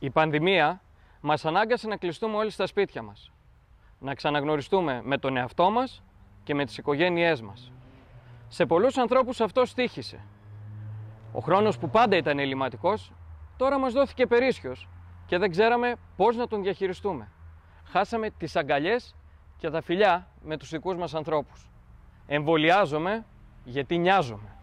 Η πανδημία μας ανάγκασε να κλειστούμε όλοι στα σπίτια μας. Να ξαναγνωριστούμε με τον εαυτό μας και με τις οικογένειές μας. Σε πολλούς ανθρώπους αυτό στήχησε. Ο χρόνος που πάντα ήταν ελληματικός, τώρα μας δόθηκε περίσχιος και δεν ξέραμε πώς να τον διαχειριστούμε. Χάσαμε τις αγκαλιές και τα φιλιά με τους δικούς μας ανθρώπους. Εμβολιάζομαι γιατί νοιάζομαι.